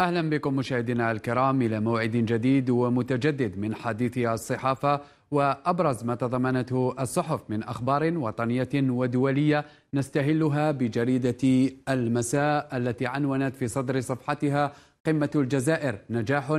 أهلا بكم مشاهدينا الكرام إلى موعد جديد ومتجدد من حديث الصحافة وأبرز ما تضمنته الصحف من أخبار وطنية ودولية نستهلها بجريدة المساء التي عنونت في صدر صفحتها قمة الجزائر نجاح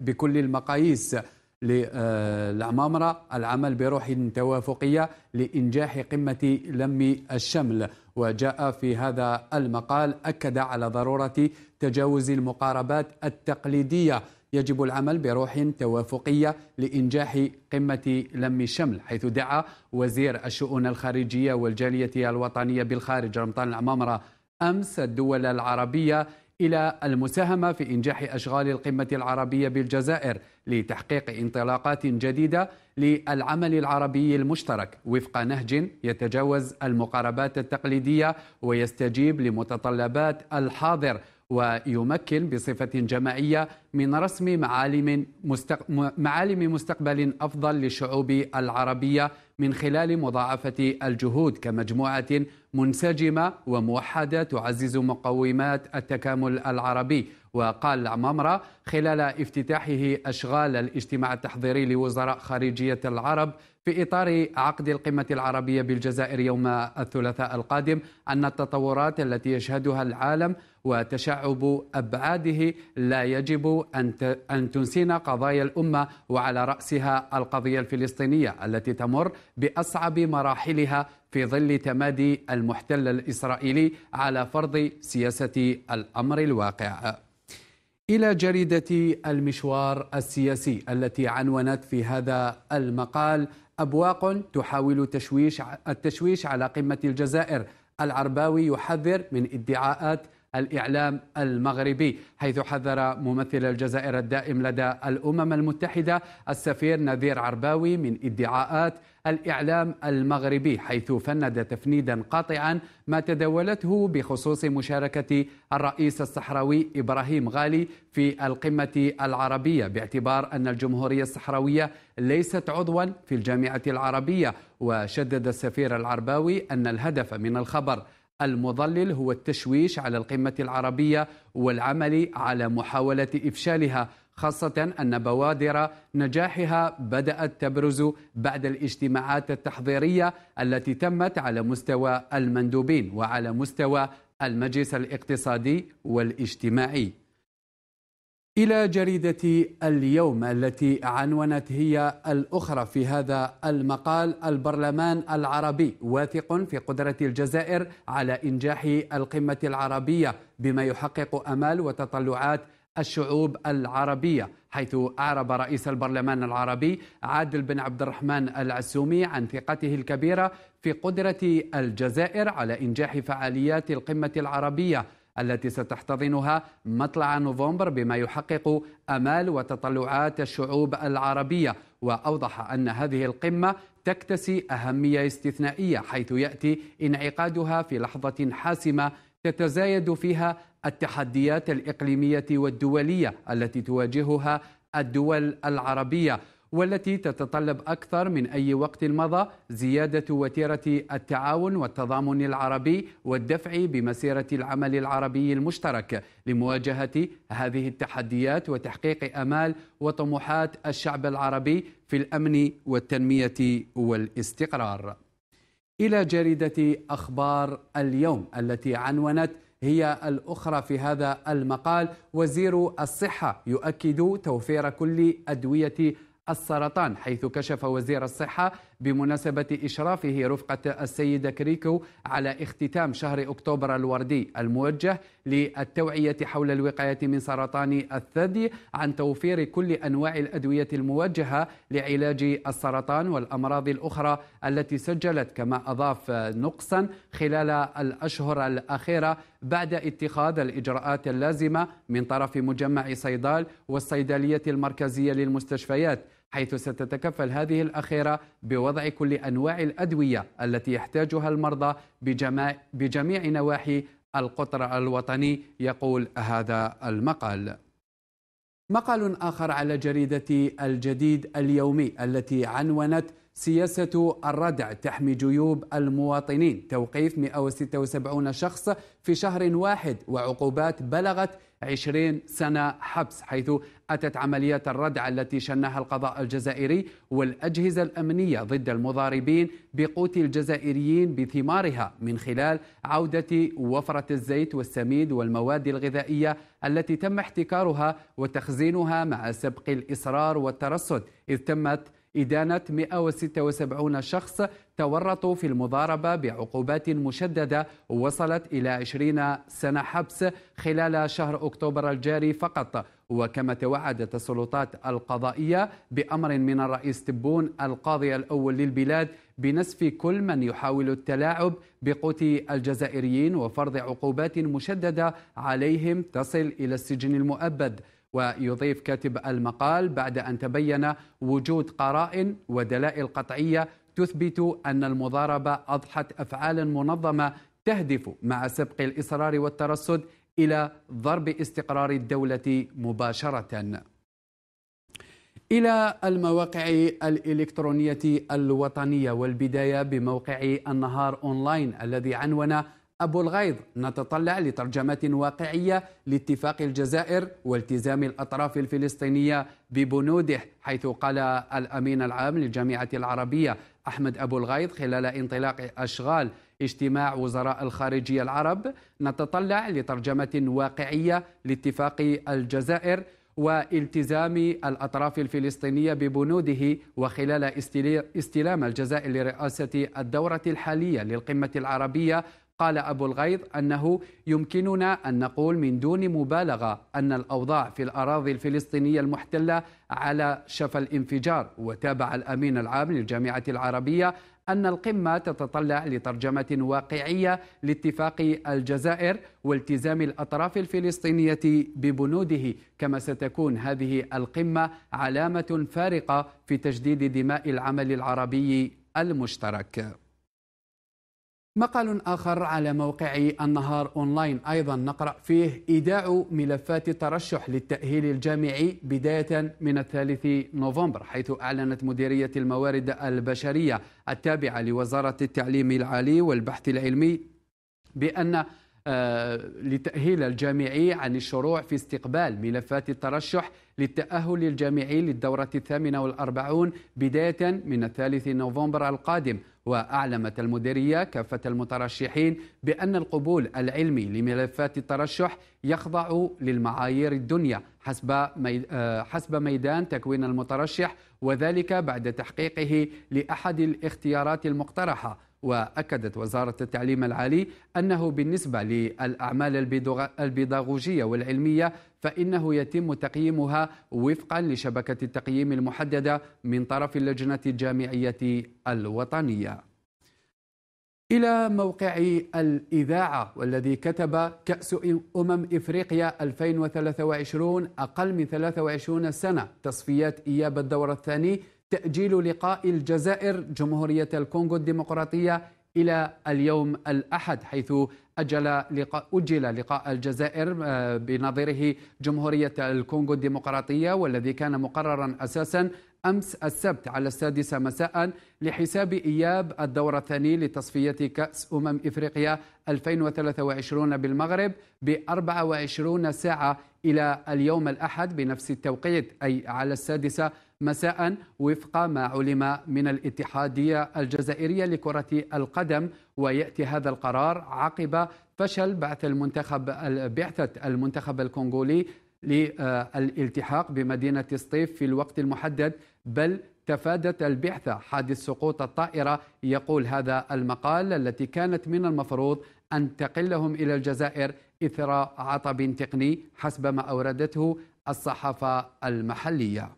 بكل المقاييس للعمامرة العمل بروح توافقية لإنجاح قمة لم الشمل وجاء في هذا المقال أكد على ضرورة تجاوز المقاربات التقليدية يجب العمل بروح توافقية لإنجاح قمة لم الشمل حيث دعا وزير الشؤون الخارجية والجالية الوطنية بالخارج رمضان العمامرة أمس الدول العربية إلى المساهمة في إنجاح أشغال القمة العربية بالجزائر لتحقيق انطلاقات جديدة للعمل العربي المشترك وفق نهج يتجاوز المقاربات التقليدية ويستجيب لمتطلبات الحاضر ويمكن بصفة جماعية من رسم معالم, مستق... معالم مستقبل أفضل للشعوب العربية من خلال مضاعفة الجهود كمجموعة منسجمة وموحدة تعزز مقومات التكامل العربي وقال عمامرة خلال افتتاحه أشغال الاجتماع التحضيري لوزراء خارجية العرب في إطار عقد القمة العربية بالجزائر يوم الثلاثاء القادم أن التطورات التي يشهدها العالم وتشعب أبعاده لا يجب أن تنسينا قضايا الأمة وعلى رأسها القضية الفلسطينية التي تمر بأصعب مراحلها في ظل تمادي المحتل الإسرائيلي على فرض سياسة الأمر الواقع إلى جريدة المشوار السياسي التي عنونت في هذا المقال أبواق تحاول تشويش التشويش على قمة الجزائر العرباوي يحذر من ادعاءات الإعلام المغربي حيث حذر ممثل الجزائر الدائم لدى الأمم المتحدة السفير نذير عرباوي من ادعاءات الإعلام المغربي حيث فند تفنيدا قاطعا ما تداولته بخصوص مشاركة الرئيس الصحراوي إبراهيم غالي في القمة العربية باعتبار أن الجمهورية الصحراوية ليست عضوا في الجامعة العربية وشدد السفير العرباوي أن الهدف من الخبر المضلل هو التشويش على القمة العربية والعمل على محاولة إفشالها خاصة أن بوادر نجاحها بدأت تبرز بعد الاجتماعات التحضيرية التي تمت على مستوى المندوبين وعلى مستوى المجلس الاقتصادي والاجتماعي إلى جريدة اليوم التي عنونت هي الأخرى في هذا المقال البرلمان العربي واثق في قدرة الجزائر على إنجاح القمة العربية بما يحقق أمال وتطلعات الشعوب العربية حيث أعرب رئيس البرلمان العربي عادل بن عبد الرحمن العسومي عن ثقته الكبيرة في قدرة الجزائر على إنجاح فعاليات القمة العربية التي ستحتضنها مطلع نوفمبر بما يحقق امال وتطلعات الشعوب العربيه واوضح ان هذه القمه تكتسي اهميه استثنائيه حيث ياتي انعقادها في لحظه حاسمه تتزايد فيها التحديات الاقليميه والدوليه التي تواجهها الدول العربيه والتي تتطلب أكثر من أي وقت مضى زيادة وتيرة التعاون والتضامن العربي والدفع بمسيرة العمل العربي المشترك لمواجهة هذه التحديات وتحقيق أمال وطموحات الشعب العربي في الأمن والتنمية والاستقرار. إلى جريدة أخبار اليوم التي عنونت هي الأخرى في هذا المقال وزير الصحة يؤكد توفير كل أدوية السرطان حيث كشف وزير الصحة بمناسبة إشرافه رفقة السيدة كريكو على اختتام شهر أكتوبر الوردي الموجه للتوعية حول الوقاية من سرطان الثدي عن توفير كل أنواع الأدوية الموجهة لعلاج السرطان والأمراض الأخرى التي سجلت كما أضاف نقصا خلال الأشهر الأخيرة بعد اتخاذ الإجراءات اللازمة من طرف مجمع صيدال والصيدلية المركزية للمستشفيات حيث ستتكفل هذه الأخيرة بوضع كل أنواع الأدوية التي يحتاجها المرضى بجميع, نواحي القطر الوطني يقول هذا المقال مقال آخر على جريدة الجديد اليومي التي عنونت سياسة الردع تحمي جيوب المواطنين توقيف 176 شخص في شهر واحد وعقوبات بلغت 20 سنة حبس حيث أتت عمليات الردع التي شنها القضاء الجزائري والأجهزة الأمنية ضد المضاربين بقوت الجزائريين بثمارها من خلال عودة وفرة الزيت والسميد والمواد الغذائية التي تم احتكارها وتخزينها مع سبق الإصرار والترصد إذ تمت إدانة 176 شخص تورطوا في المضاربة بعقوبات مشددة وصلت إلى 20 سنة حبس خلال شهر أكتوبر الجاري فقط وكما توعدت السلطات القضائية بأمر من الرئيس تبون القاضي الأول للبلاد بنسف كل من يحاول التلاعب بقوت الجزائريين وفرض عقوبات مشددة عليهم تصل إلى السجن المؤبد ويضيف كاتب المقال بعد أن تبين وجود قرائن ودلائل قطعية تثبت أن المضاربة أضحت أفعال منظمة تهدف مع سبق الإصرار والترصد إلى ضرب استقرار الدولة مباشرة إلى المواقع الإلكترونية الوطنية والبداية بموقع النهار أونلاين الذي عنون أبو الغيض نتطلع لترجمة واقعية لاتفاق الجزائر والتزام الأطراف الفلسطينية ببنوده حيث قال الأمين العام للجامعة العربية أحمد أبو الغيض خلال انطلاق أشغال اجتماع وزراء الخارجية العرب نتطلع لترجمة واقعية لاتفاق الجزائر والتزام الأطراف الفلسطينية ببنوده وخلال استلام الجزائر لرئاسة الدورة الحالية للقمة العربية قال أبو الغيض أنه يمكننا أن نقول من دون مبالغة أن الأوضاع في الأراضي الفلسطينية المحتلة على شفى الانفجار وتابع الأمين العام للجامعة العربية أن القمة تتطلع لترجمة واقعية لاتفاق الجزائر والتزام الأطراف الفلسطينية ببنوده كما ستكون هذه القمة علامة فارقة في تجديد دماء العمل العربي المشترك مقال آخر على موقع النهار أونلاين أيضا نقرأ فيه إيداع ملفات الترشح للتأهيل الجامعي بداية من الثالث نوفمبر حيث أعلنت مديرية الموارد البشرية التابعة لوزارة التعليم العالي والبحث العلمي بأن آه، لتأهيل الجامعي عن الشروع في استقبال ملفات الترشح للتأهل الجامعي للدورة الثامنة والأربعون بداية من الثالث نوفمبر القادم وأعلمت المديرية كافة المترشحين بأن القبول العلمي لملفات الترشح يخضع للمعايير الدنيا حسب آه، حسب ميدان تكوين المترشح وذلك بعد تحقيقه لأحد الاختيارات المقترحة وأكدت وزارة التعليم العالي أنه بالنسبة للأعمال البيداغوجية والعلمية فإنه يتم تقييمها وفقا لشبكة التقييم المحددة من طرف اللجنة الجامعية الوطنية إلى موقع الإذاعة والذي كتب كأس أمم إفريقيا 2023 أقل من 23 سنة تصفيات إياب الدور الثاني تأجيل لقاء الجزائر جمهورية الكونغو الديمقراطية إلى اليوم الأحد حيث أجل لقاء, أجل لقاء الجزائر آه، بنظيره جمهورية الكونغو الديمقراطية والذي كان مقررا أساسا أمس السبت على السادسة مساء لحساب إياب الدور الثاني لتصفية كأس أمم إفريقيا 2023 بالمغرب ب 24 ساعة إلى اليوم الأحد بنفس التوقيت أي على السادسة مساء وفق ما علم من الاتحادية الجزائرية لكرة القدم ويأتي هذا القرار عقب فشل بعث المنتخب بعثة المنتخب الكونغولي للالتحاق بمدينة سطيف في الوقت المحدد بل تفادت البعثة حادث سقوط الطائرة يقول هذا المقال التي كانت من المفروض أن تقلهم إلى الجزائر إثر عطب تقني حسب ما أوردته الصحافة المحلية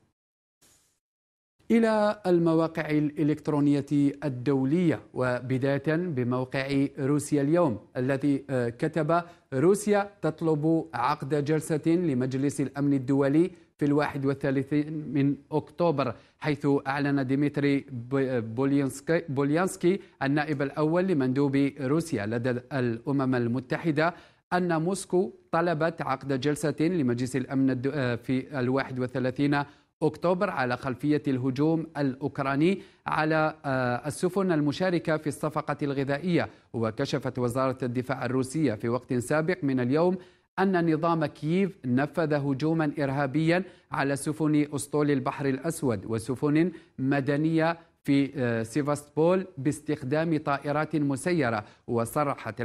إلى المواقع الإلكترونية الدولية وبداية بموقع روسيا اليوم الذي آه، كتب روسيا تطلب عقد جلسة لمجلس الأمن الدولي في الواحد والثلاثين من أكتوبر حيث أعلن ديمتري بوليانسكي, بوليانسكي النائب الأول لمندوب روسيا لدى الأمم المتحدة أن موسكو طلبت عقد جلسة لمجلس الأمن آه، في الواحد والثلاثين أكتوبر على خلفية الهجوم الأوكراني على آه، السفن المشاركة في الصفقة الغذائية وكشفت وزارة الدفاع الروسية في وقت سابق من اليوم أن نظام كييف نفذ هجوما إرهابيا على سفن أسطول البحر الأسود وسفن مدنية في آه، سيفاستبول باستخدام طائرات مسيرة وصرحت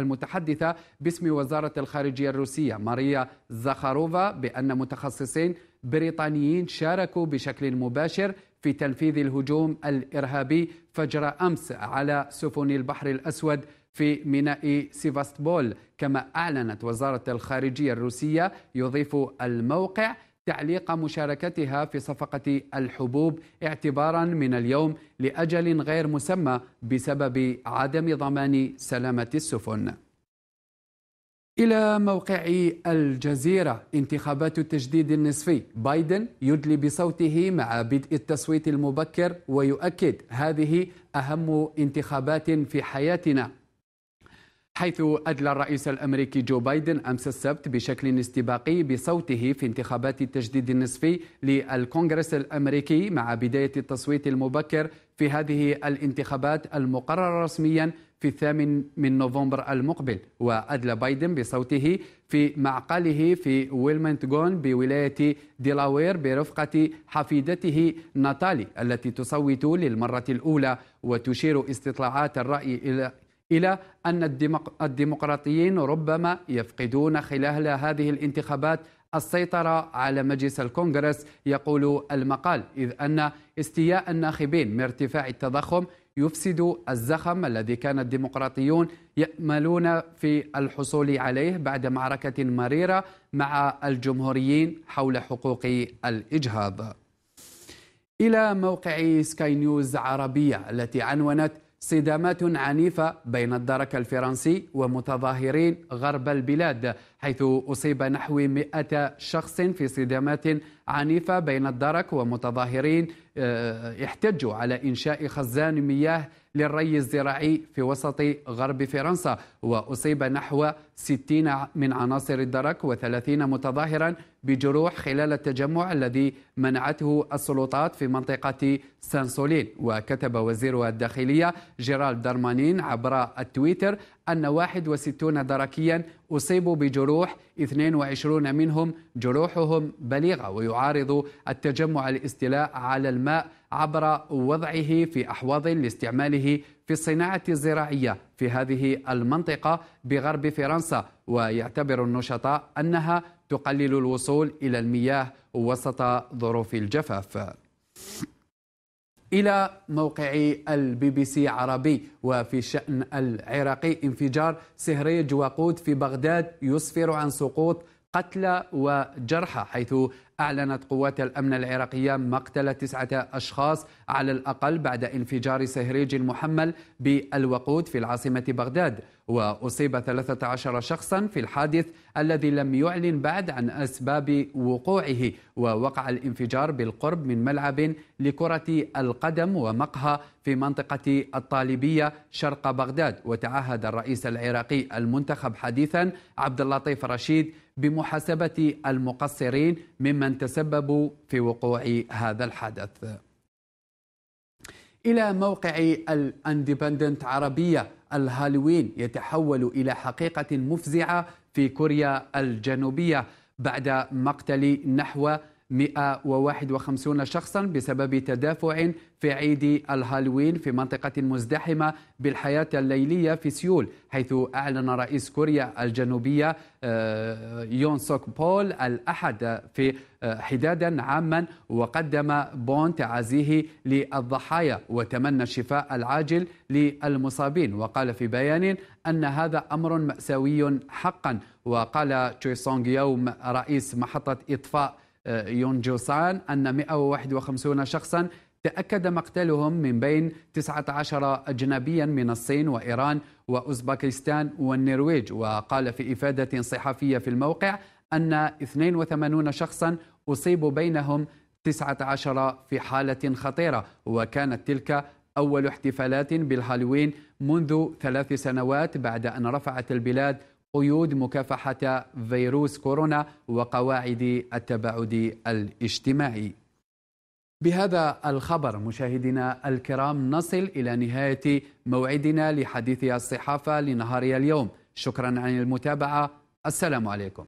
المتحدثة باسم وزارة الخارجية الروسية ماريا زخاروفا بأن متخصصين بريطانيين شاركوا بشكل مباشر في تنفيذ الهجوم الإرهابي فجر أمس على سفن البحر الأسود في ميناء سيفاستبول كما أعلنت وزارة الخارجية الروسية يضيف الموقع تعليق مشاركتها في صفقة الحبوب اعتبارا من اليوم لأجل غير مسمى بسبب عدم ضمان سلامة السفن. إلى موقع الجزيرة انتخابات التجديد النصفي بايدن يدلي بصوته مع بدء التصويت المبكر ويؤكد هذه أهم انتخابات في حياتنا حيث أدلى الرئيس الأمريكي جو بايدن أمس السبت بشكل استباقي بصوته في انتخابات التجديد النصفي للكونغرس الأمريكي مع بداية التصويت المبكر في هذه الانتخابات المقررة رسميا في الثامن من نوفمبر المقبل وأدلى بايدن بصوته في معقله في ويلمنتغون بولاية ديلاوير برفقة حفيدته ناتالي التي تصوت للمرة الأولى وتشير استطلاعات الرأي إلى إلى أن الديمقراطيين ربما يفقدون خلال هذه الانتخابات السيطرة على مجلس الكونغرس يقول المقال إذ أن استياء الناخبين من ارتفاع التضخم يفسد الزخم الذي كان الديمقراطيون يأملون في الحصول عليه بعد معركة مريرة مع الجمهوريين حول حقوق الإجهاض إلى موقع سكاي نيوز عربية التي عنونت صدامات عنيفة بين الدرك الفرنسي ومتظاهرين غرب البلاد حيث أصيب نحو 100 شخص في صدامات عنيفة بين الدرك ومتظاهرين آه، احتجوا على إنشاء خزان مياه للري الزراعي في وسط غرب فرنسا وأصيب نحو 60 من عناصر الدرك و30 متظاهرا بجروح خلال التجمع الذي منعته السلطات في منطقة سانسولين وكتب وزير الداخلية جيرالد درمانين عبر التويتر أن 61 دركيا أصيبوا بجروح 22 منهم جروحهم بليغة ويعارض التجمع الاستيلاء على الماء عبر وضعه في أحواض لاستعماله في الصناعة الزراعية في هذه المنطقة بغرب فرنسا ويعتبر النشطاء أنها تقلل الوصول إلى المياه وسط ظروف الجفاف إلى موقع البي بي سي عربي وفي الشأن العراقي انفجار سهريج وقود في بغداد يسفر عن سقوط قتلى وجرحى حيث أعلنت قوات الأمن العراقية مقتل تسعة أشخاص على الأقل بعد انفجار سهريج محمل بالوقود في العاصمة بغداد وأصيب 13 شخصا في الحادث الذي لم يعلن بعد عن أسباب وقوعه ووقع الانفجار بالقرب من ملعب لكرة القدم ومقهى في منطقة الطالبية شرق بغداد وتعهد الرئيس العراقي المنتخب حديثا عبد اللطيف رشيد بمحاسبة المقصرين ممن تسببوا في وقوع هذا الحدث إلى موقع الأندبندنت عربية الهالوين يتحول إلى حقيقة مفزعة في كوريا الجنوبية بعد مقتل نحو 151 شخصا بسبب تدافع في عيد الهالوين في منطقة مزدحمة بالحياة الليلية في سيول حيث أعلن رئيس كوريا الجنوبية آه، يون سوك بول الأحد في آه، حدادا عاما وقدم بون تعازيه للضحايا وتمنى الشفاء العاجل للمصابين وقال في بيان أن هذا أمر مأساوي حقا وقال تشوي سونغ يوم رئيس محطة إطفاء آه، سان أن 151 شخصا تأكد مقتلهم من بين 19 أجنبيا من الصين وإيران وأوزبكستان والنرويج وقال في إفادة صحفية في الموقع أن 82 شخصا أصيبوا بينهم 19 في حالة خطيرة وكانت تلك أول احتفالات بالهالوين منذ ثلاث سنوات بعد أن رفعت البلاد قيود مكافحة فيروس كورونا وقواعد التباعد الاجتماعي بهذا الخبر مشاهدينا الكرام نصل إلى نهاية موعدنا لحديث الصحافة لنهار اليوم شكرا عن المتابعة السلام عليكم